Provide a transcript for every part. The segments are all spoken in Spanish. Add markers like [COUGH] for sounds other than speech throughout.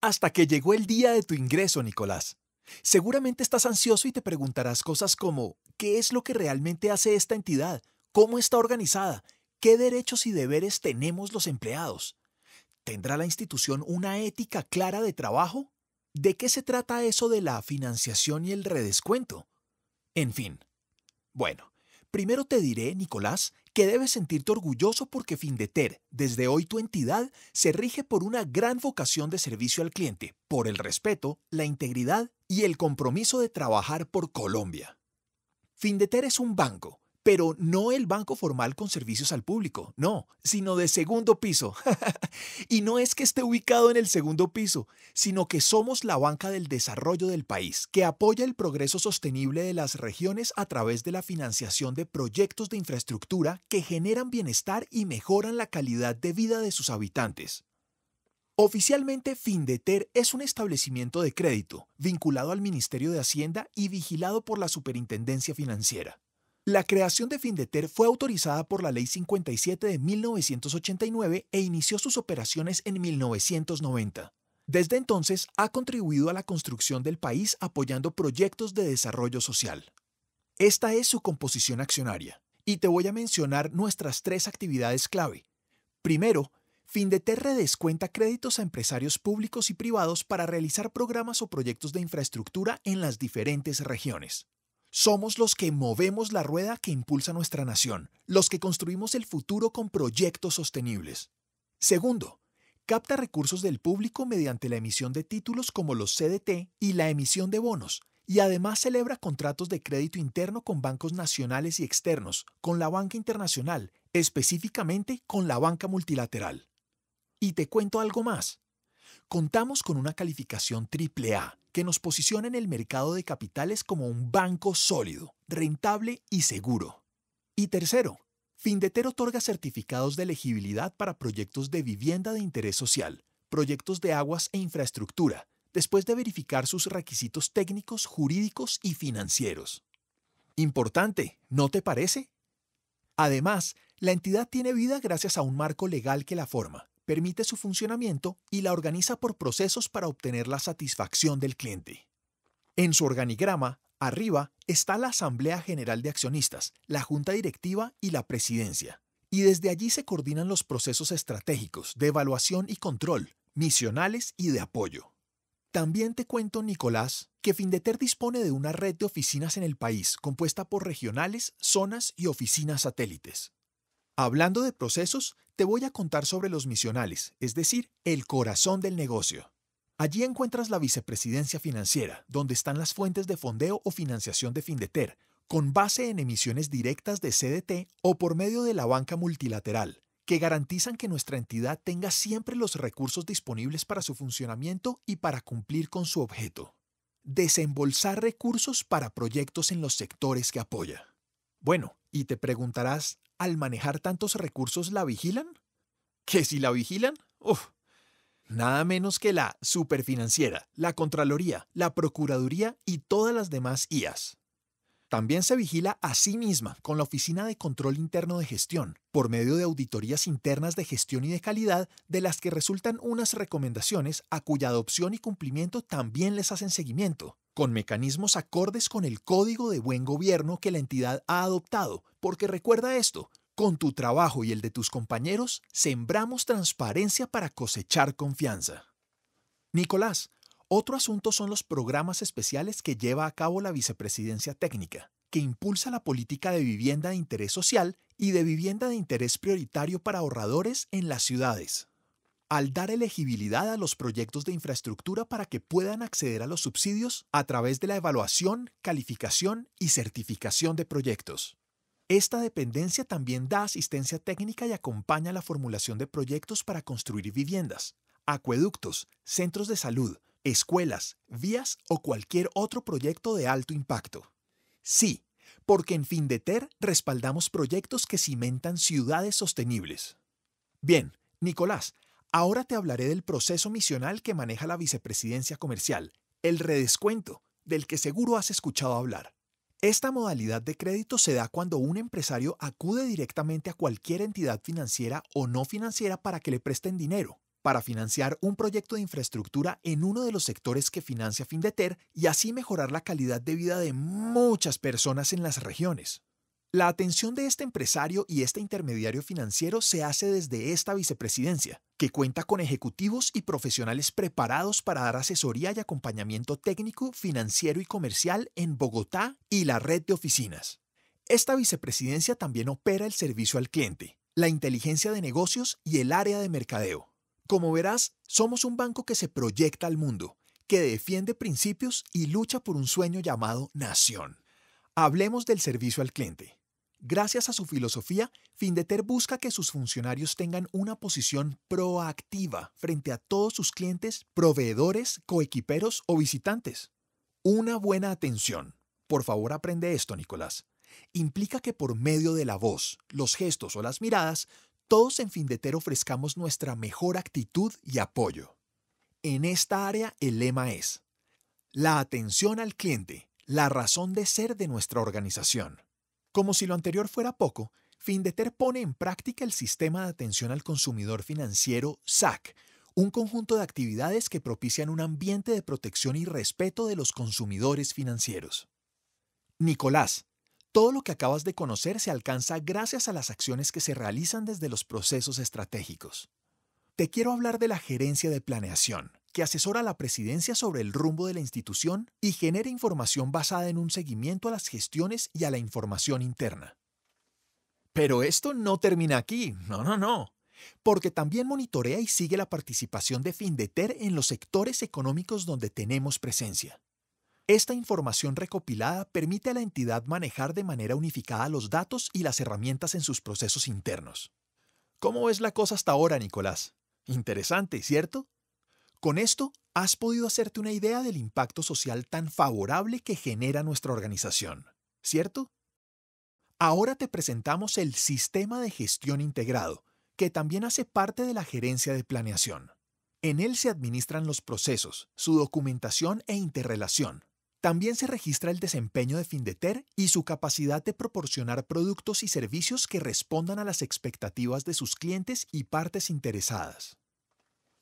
hasta que llegó el día de tu ingreso, Nicolás. Seguramente estás ansioso y te preguntarás cosas como, ¿qué es lo que realmente hace esta entidad? ¿Cómo está organizada? ¿Qué derechos y deberes tenemos los empleados? ¿Tendrá la institución una ética clara de trabajo? ¿De qué se trata eso de la financiación y el redescuento? En fin. Bueno, primero te diré, Nicolás, que debes sentirte orgulloso porque Findeter, desde hoy tu entidad, se rige por una gran vocación de servicio al cliente, por el respeto, la integridad y el compromiso de trabajar por Colombia. Findeter es un banco pero no el banco formal con servicios al público, no, sino de segundo piso. [LAUGHS] y no es que esté ubicado en el segundo piso, sino que somos la banca del desarrollo del país, que apoya el progreso sostenible de las regiones a través de la financiación de proyectos de infraestructura que generan bienestar y mejoran la calidad de vida de sus habitantes. Oficialmente, Findeter es un establecimiento de crédito, vinculado al Ministerio de Hacienda y vigilado por la Superintendencia Financiera. La creación de Findeter fue autorizada por la Ley 57 de 1989 e inició sus operaciones en 1990. Desde entonces ha contribuido a la construcción del país apoyando proyectos de desarrollo social. Esta es su composición accionaria y te voy a mencionar nuestras tres actividades clave. Primero, Findeter redescuenta créditos a empresarios públicos y privados para realizar programas o proyectos de infraestructura en las diferentes regiones. Somos los que movemos la rueda que impulsa nuestra nación, los que construimos el futuro con proyectos sostenibles. Segundo, capta recursos del público mediante la emisión de títulos como los CDT y la emisión de bonos, y además celebra contratos de crédito interno con bancos nacionales y externos, con la banca internacional, específicamente con la banca multilateral. Y te cuento algo más contamos con una calificación AAA que nos posiciona en el mercado de capitales como un banco sólido, rentable y seguro. Y tercero, Findeter otorga certificados de elegibilidad para proyectos de vivienda de interés social, proyectos de aguas e infraestructura, después de verificar sus requisitos técnicos, jurídicos y financieros. Importante, ¿no te parece? Además, la entidad tiene vida gracias a un marco legal que la forma, permite su funcionamiento y la organiza por procesos para obtener la satisfacción del cliente. En su organigrama, arriba, está la Asamblea General de Accionistas, la Junta Directiva y la Presidencia. Y desde allí se coordinan los procesos estratégicos de evaluación y control, misionales y de apoyo. También te cuento, Nicolás, que Findeter dispone de una red de oficinas en el país compuesta por regionales, zonas y oficinas satélites. Hablando de procesos, te voy a contar sobre los misionales, es decir, el corazón del negocio. Allí encuentras la vicepresidencia financiera, donde están las fuentes de fondeo o financiación de Findeter, con base en emisiones directas de CDT o por medio de la banca multilateral, que garantizan que nuestra entidad tenga siempre los recursos disponibles para su funcionamiento y para cumplir con su objeto. Desembolsar recursos para proyectos en los sectores que apoya. Bueno, y te preguntarás, ¿al manejar tantos recursos la vigilan? ¿Que si la vigilan? Nada menos que la superfinanciera, la Contraloría, la Procuraduría y todas las demás IAS. También se vigila a sí misma con la Oficina de Control Interno de Gestión, por medio de auditorías internas de gestión y de calidad, de las que resultan unas recomendaciones a cuya adopción y cumplimiento también les hacen seguimiento con mecanismos acordes con el código de buen gobierno que la entidad ha adoptado, porque recuerda esto, con tu trabajo y el de tus compañeros, sembramos transparencia para cosechar confianza. Nicolás, otro asunto son los programas especiales que lleva a cabo la Vicepresidencia Técnica, que impulsa la política de vivienda de interés social y de vivienda de interés prioritario para ahorradores en las ciudades al dar elegibilidad a los proyectos de infraestructura para que puedan acceder a los subsidios a través de la evaluación, calificación y certificación de proyectos. Esta dependencia también da asistencia técnica y acompaña la formulación de proyectos para construir viviendas, acueductos, centros de salud, escuelas, vías o cualquier otro proyecto de alto impacto. Sí, porque en FINDETER respaldamos proyectos que cimentan ciudades sostenibles. Bien, Nicolás, Ahora te hablaré del proceso misional que maneja la vicepresidencia comercial, el redescuento, del que seguro has escuchado hablar. Esta modalidad de crédito se da cuando un empresario acude directamente a cualquier entidad financiera o no financiera para que le presten dinero, para financiar un proyecto de infraestructura en uno de los sectores que financia Findeter y así mejorar la calidad de vida de muchas personas en las regiones. La atención de este empresario y este intermediario financiero se hace desde esta vicepresidencia, que cuenta con ejecutivos y profesionales preparados para dar asesoría y acompañamiento técnico, financiero y comercial en Bogotá y la red de oficinas. Esta vicepresidencia también opera el servicio al cliente, la inteligencia de negocios y el área de mercadeo. Como verás, somos un banco que se proyecta al mundo, que defiende principios y lucha por un sueño llamado nación. Hablemos del servicio al cliente. Gracias a su filosofía, Findeter busca que sus funcionarios tengan una posición proactiva frente a todos sus clientes, proveedores, coequiperos o visitantes. Una buena atención. Por favor, aprende esto, Nicolás. Implica que por medio de la voz, los gestos o las miradas, todos en Findeter ofrezcamos nuestra mejor actitud y apoyo. En esta área, el lema es la atención al cliente, la razón de ser de nuestra organización. Como si lo anterior fuera poco, Findeter pone en práctica el sistema de atención al consumidor financiero SAC, un conjunto de actividades que propician un ambiente de protección y respeto de los consumidores financieros. Nicolás, todo lo que acabas de conocer se alcanza gracias a las acciones que se realizan desde los procesos estratégicos. Te quiero hablar de la gerencia de planeación que asesora a la presidencia sobre el rumbo de la institución y genera información basada en un seguimiento a las gestiones y a la información interna. Pero esto no termina aquí, no, no, no, porque también monitorea y sigue la participación de Findeter en los sectores económicos donde tenemos presencia. Esta información recopilada permite a la entidad manejar de manera unificada los datos y las herramientas en sus procesos internos. ¿Cómo es la cosa hasta ahora, Nicolás? Interesante, ¿cierto? Con esto, has podido hacerte una idea del impacto social tan favorable que genera nuestra organización, ¿cierto? Ahora te presentamos el Sistema de Gestión Integrado, que también hace parte de la gerencia de planeación. En él se administran los procesos, su documentación e interrelación. También se registra el desempeño de Findeter y su capacidad de proporcionar productos y servicios que respondan a las expectativas de sus clientes y partes interesadas.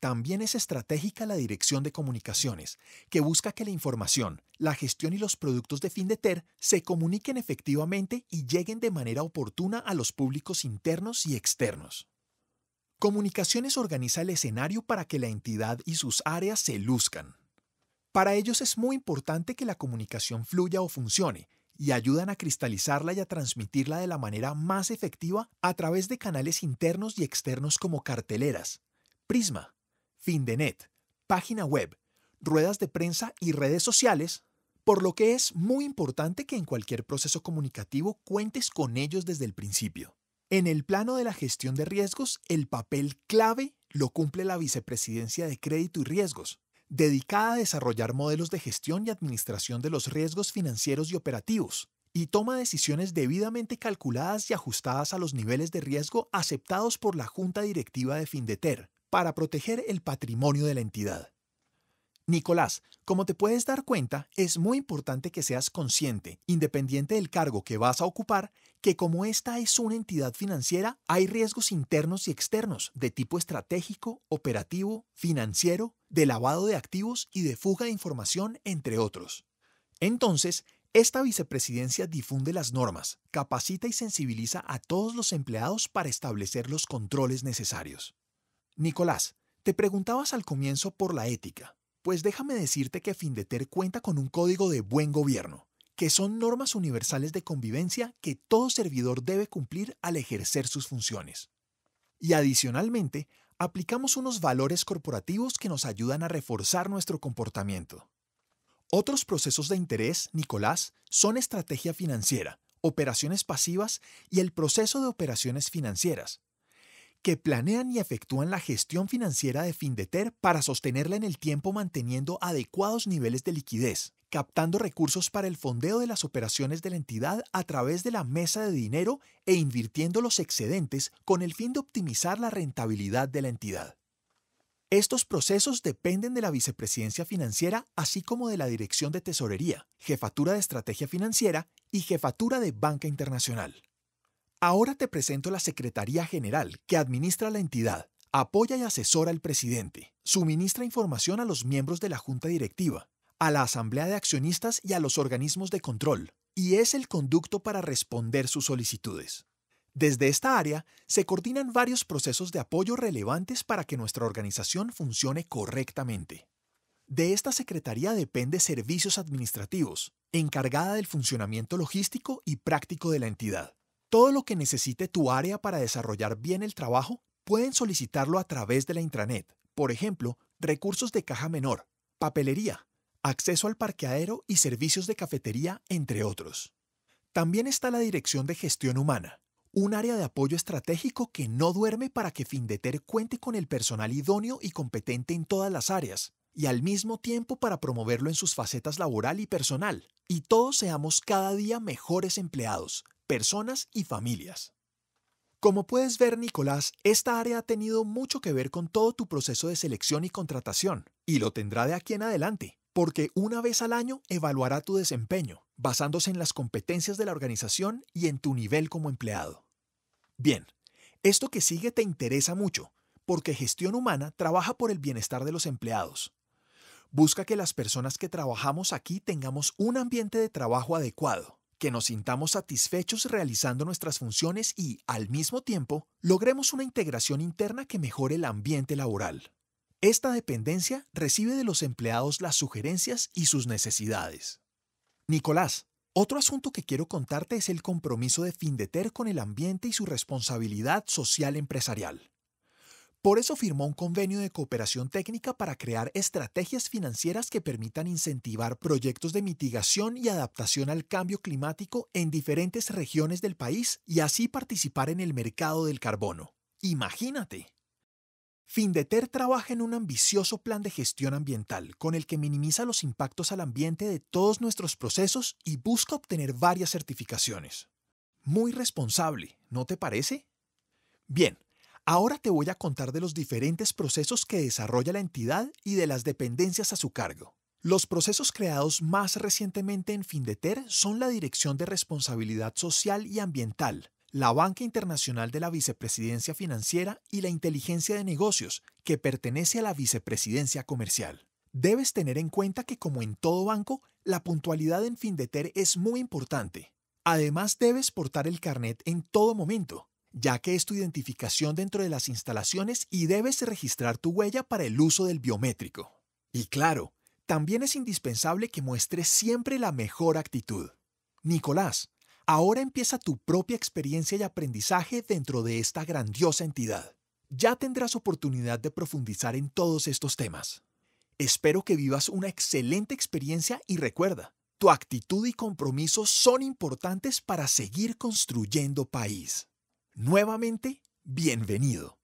También es estratégica la dirección de comunicaciones, que busca que la información, la gestión y los productos de FinDeter se comuniquen efectivamente y lleguen de manera oportuna a los públicos internos y externos. Comunicaciones organiza el escenario para que la entidad y sus áreas se luzcan. Para ellos es muy importante que la comunicación fluya o funcione, y ayudan a cristalizarla y a transmitirla de la manera más efectiva a través de canales internos y externos como carteleras, Prisma, Findenet, página web, ruedas de prensa y redes sociales, por lo que es muy importante que en cualquier proceso comunicativo cuentes con ellos desde el principio. En el plano de la gestión de riesgos, el papel clave lo cumple la Vicepresidencia de Crédito y Riesgos, dedicada a desarrollar modelos de gestión y administración de los riesgos financieros y operativos, y toma decisiones debidamente calculadas y ajustadas a los niveles de riesgo aceptados por la Junta Directiva de Findeter, para proteger el patrimonio de la entidad. Nicolás, como te puedes dar cuenta, es muy importante que seas consciente, independiente del cargo que vas a ocupar, que como esta es una entidad financiera, hay riesgos internos y externos de tipo estratégico, operativo, financiero, de lavado de activos y de fuga de información, entre otros. Entonces, esta vicepresidencia difunde las normas, capacita y sensibiliza a todos los empleados para establecer los controles necesarios. Nicolás, te preguntabas al comienzo por la ética. Pues déjame decirte que Findeter cuenta con un código de buen gobierno, que son normas universales de convivencia que todo servidor debe cumplir al ejercer sus funciones. Y adicionalmente, aplicamos unos valores corporativos que nos ayudan a reforzar nuestro comportamiento. Otros procesos de interés, Nicolás, son estrategia financiera, operaciones pasivas y el proceso de operaciones financieras, que planean y efectúan la gestión financiera de Findeter para sostenerla en el tiempo manteniendo adecuados niveles de liquidez, captando recursos para el fondeo de las operaciones de la entidad a través de la mesa de dinero e invirtiendo los excedentes con el fin de optimizar la rentabilidad de la entidad. Estos procesos dependen de la Vicepresidencia Financiera, así como de la Dirección de Tesorería, Jefatura de Estrategia Financiera y Jefatura de Banca Internacional. Ahora te presento la Secretaría General, que administra la entidad, apoya y asesora al presidente, suministra información a los miembros de la Junta Directiva, a la Asamblea de Accionistas y a los organismos de control, y es el conducto para responder sus solicitudes. Desde esta área se coordinan varios procesos de apoyo relevantes para que nuestra organización funcione correctamente. De esta Secretaría depende Servicios Administrativos, encargada del funcionamiento logístico y práctico de la entidad. Todo lo que necesite tu área para desarrollar bien el trabajo pueden solicitarlo a través de la intranet. Por ejemplo, recursos de caja menor, papelería, acceso al parqueadero y servicios de cafetería, entre otros. También está la Dirección de Gestión Humana, un área de apoyo estratégico que no duerme para que Findeter cuente con el personal idóneo y competente en todas las áreas, y al mismo tiempo para promoverlo en sus facetas laboral y personal, y todos seamos cada día mejores empleados, personas y familias. Como puedes ver, Nicolás, esta área ha tenido mucho que ver con todo tu proceso de selección y contratación, y lo tendrá de aquí en adelante, porque una vez al año evaluará tu desempeño, basándose en las competencias de la organización y en tu nivel como empleado. Bien, esto que sigue te interesa mucho, porque gestión humana trabaja por el bienestar de los empleados. Busca que las personas que trabajamos aquí tengamos un ambiente de trabajo adecuado que nos sintamos satisfechos realizando nuestras funciones y, al mismo tiempo, logremos una integración interna que mejore el ambiente laboral. Esta dependencia recibe de los empleados las sugerencias y sus necesidades. Nicolás, otro asunto que quiero contarte es el compromiso de Findeter con el ambiente y su responsabilidad social empresarial. Por eso firmó un convenio de cooperación técnica para crear estrategias financieras que permitan incentivar proyectos de mitigación y adaptación al cambio climático en diferentes regiones del país y así participar en el mercado del carbono. Imagínate. Findeter trabaja en un ambicioso plan de gestión ambiental con el que minimiza los impactos al ambiente de todos nuestros procesos y busca obtener varias certificaciones. Muy responsable, ¿no te parece? Bien, Ahora te voy a contar de los diferentes procesos que desarrolla la entidad y de las dependencias a su cargo. Los procesos creados más recientemente en Findeter son la Dirección de Responsabilidad Social y Ambiental, la Banca Internacional de la Vicepresidencia Financiera y la Inteligencia de Negocios, que pertenece a la Vicepresidencia Comercial. Debes tener en cuenta que como en todo banco, la puntualidad en Findeter es muy importante. Además debes portar el carnet en todo momento, ya que es tu identificación dentro de las instalaciones y debes registrar tu huella para el uso del biométrico. Y claro, también es indispensable que muestres siempre la mejor actitud. Nicolás, ahora empieza tu propia experiencia y aprendizaje dentro de esta grandiosa entidad. Ya tendrás oportunidad de profundizar en todos estos temas. Espero que vivas una excelente experiencia y recuerda, tu actitud y compromiso son importantes para seguir construyendo país. Nuevamente, bienvenido.